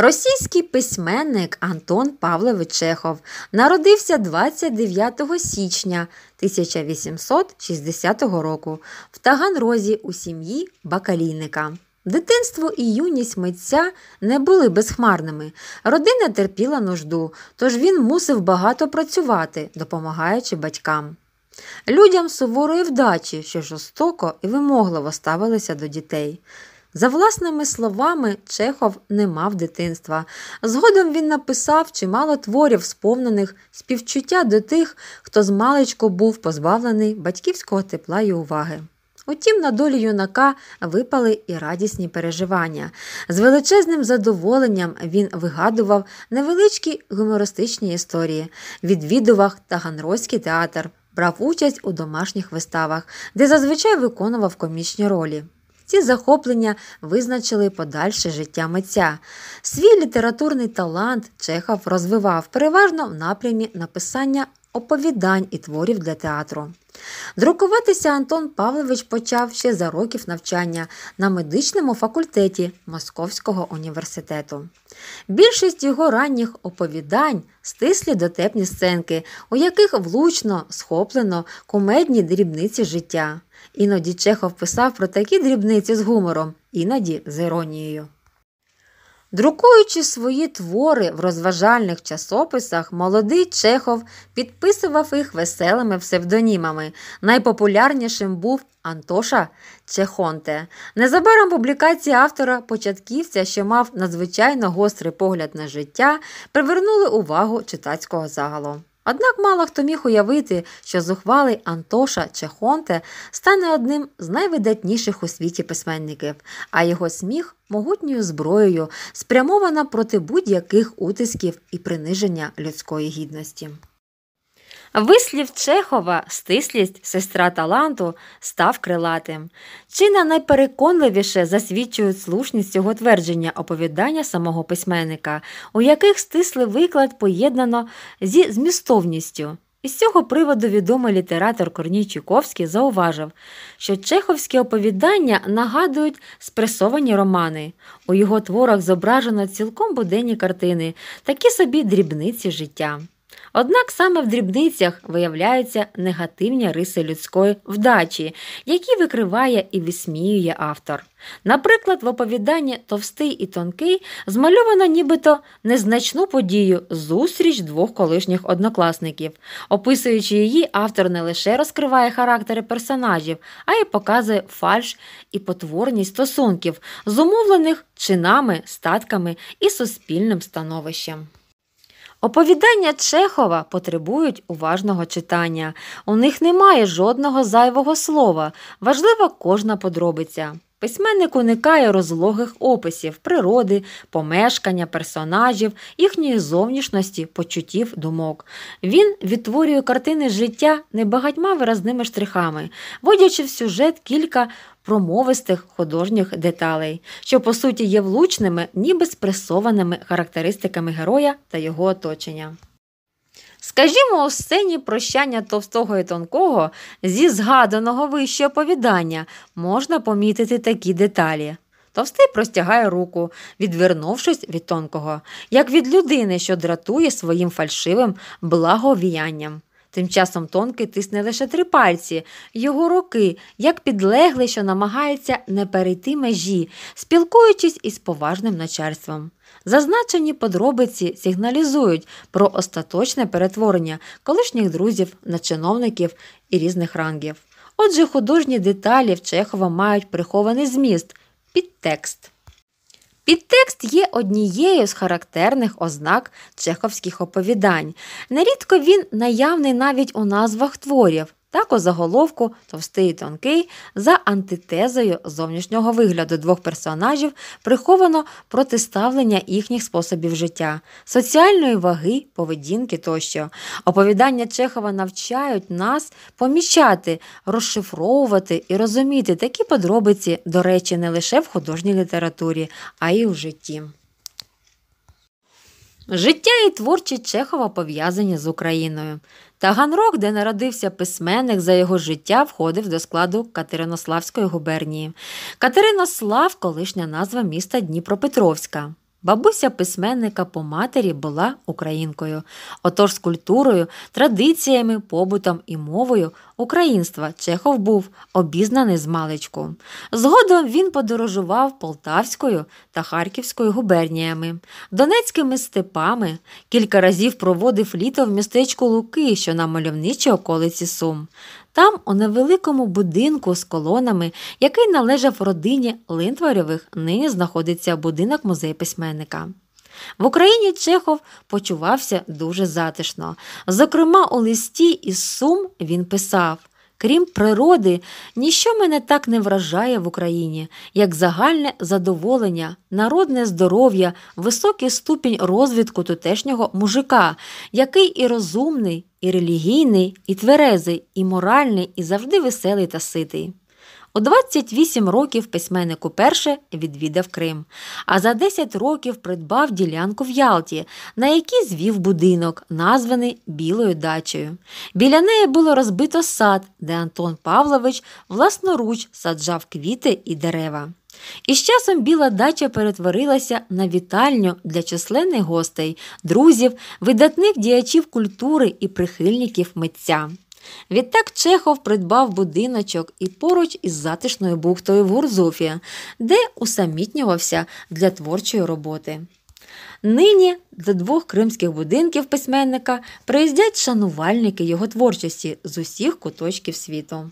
Російський письменник Антон Павлович Чехов народився 29 січня 1860 року в Таганрозі у сім'ї Бакалійника. Дитинство і юність митця не були безхмарними. Родина терпіла нужду, тож він мусив багато працювати, допомагаючи батькам. Людям суворої вдачі, що жорстоко і вимогливо ставилися до дітей. За власними словами, Чехов не мав дитинства. Згодом він написав чимало творів, сповнених співчуття до тих, хто з маличку був позбавлений батьківського тепла і уваги. Утім, на долі юнака випали і радісні переживання. З величезним задоволенням він вигадував невеличкі гумористичні історії, відвідував Таганрозький театр, брав участь у домашніх виставах, де зазвичай виконував комічні ролі. Ці захоплення визначили подальше життя митця. Свій літературний талант Чехов розвивав переважно в напрямі написання оповідань і творів для театру. Друкуватися Антон Павлович почав ще за років навчання на медичному факультеті Московського університету. Більшість його ранніх оповідань стислі дотепні сценки, у яких влучно схоплено кумедні дрібниці життя. Іноді Чехов писав про такі дрібниці з гумором, іноді з іронією. Друкуючи свої твори в розважальних часописах, молодий Чехов підписував їх веселими псевдонімами. Найпопулярнішим був Антоша Чехонте. Незабаром публікації автора-початківця, що мав надзвичайно гострий погляд на життя, привернули увагу читацького загалу. Однак мало хто міг уявити, що зухвалий Антоша Чехонте стане одним з найвидатніших у світі письменників, а його сміх могутньою зброєю спрямована проти будь-яких утисків і приниження людської гідності. Вислів Чехова, стислість, сестра таланту, став крилатим. Чина найпереконливіше засвідчують слушність цього твердження оповідання самого письменника, у яких стислий виклад поєднано зі змістовністю. Із цього приводу відомий літератор Корній Чуковський зауважив, що чеховські оповідання нагадують спресовані романи. У його творах зображено цілком буденні картини, такі собі дрібниці життя. Однак саме в дрібницях виявляються негативні риси людської вдачі, які викриває і висміює автор. Наприклад, в оповіданні Товстий і тонкий змальовано нібито незначну подію зустріч двох колишніх однокласників. Описуючи її, автор не лише розкриває характери персонажів, а й показує фальш і потворність стосунків, зумовлених чинами, статками і суспільним становищем. Оповідання Чехова потребують уважного читання. У них немає жодного зайвого слова. Важлива кожна подробиця. Письменник уникає розлогих описів, природи, помешкання, персонажів, їхньої зовнішності, почуттів, думок. Він відтворює картини життя небагатьма виразними штрихами, водячи в сюжет кілька промовистих художніх деталей, що по суті є влучними, ніби спресованими характеристиками героя та його оточення. Скажімо, у сцені прощання товстого і тонкого зі згаданого вище оповідання можна помітити такі деталі. Товстий простягає руку, відвернувшись від тонкого, як від людини, що дратує своїм фальшивим благовіянням. Тим часом тонкий тисне лише три пальці, його руки, як підлегли, що намагається не перейти межі, спілкуючись із поважним начальством. Зазначені подробиці сигналізують про остаточне перетворення колишніх друзів на чиновників і різних рангів. Отже, художні деталі в Чехова мають прихований зміст підтекст. Підтекст є однією з характерних ознак чеховських оповідань. Нерідко він наявний навіть у назвах творів. Тако заголовку товстий і тонкий за антитезою зовнішнього вигляду двох персонажів приховано протиставлення їхніх способів життя, соціальної ваги, поведінки тощо. Оповідання Чехова навчають нас помічати, розшифровувати і розуміти такі подробиці, до речі, не лише в художній літературі, а й у житті. Життя і творчі Чехова пов'язані з Україною. Таганрог, де народився письменник, за його життя входив до складу Катеринославської губернії. Катеринослав колишня назва міста Дніпропетровська. Бабуся письменника по матері була українкою, отож з культурою, традиціями, побутом і мовою українства Чехов був обізнаний з маличку. Згодом він подорожував Полтавською та Харківською губерніями, Донецькими степами, кілька разів проводив літо в містечку Луки, що на мальовничій околиці Сум. Там, у невеликому будинку з колонами, який належав родині линтварьових, нині знаходиться будинок музею письменника. В Україні Чехов почувався дуже затишно. Зокрема, у листі із Сум він писав. Крім природи, ніщо мене так не вражає в Україні, як загальне задоволення, народне здоров'я, високий ступінь розвитку тутешнього мужика, який і розумний, і релігійний, і тверезий, і моральний, і завжди веселий та ситий. У 28 років письменник уперше відвідав Крим, а за 10 років придбав ділянку в Ялті, на якій звів будинок, названий Білою дачею. Біля неї було розбито сад, де Антон Павлович власноруч саджав квіти і дерева. І з часом біла дача перетворилася на вітальню для численних гостей, друзів, видатних діячів культури і прихильників митця. Відтак Чехов придбав будиночок і поруч із затишною бухтою в Гурзуфі, де усамітнювався для творчої роботи. Нині до двох кримських будинків письменника приїздять шанувальники його творчості з усіх куточків світу.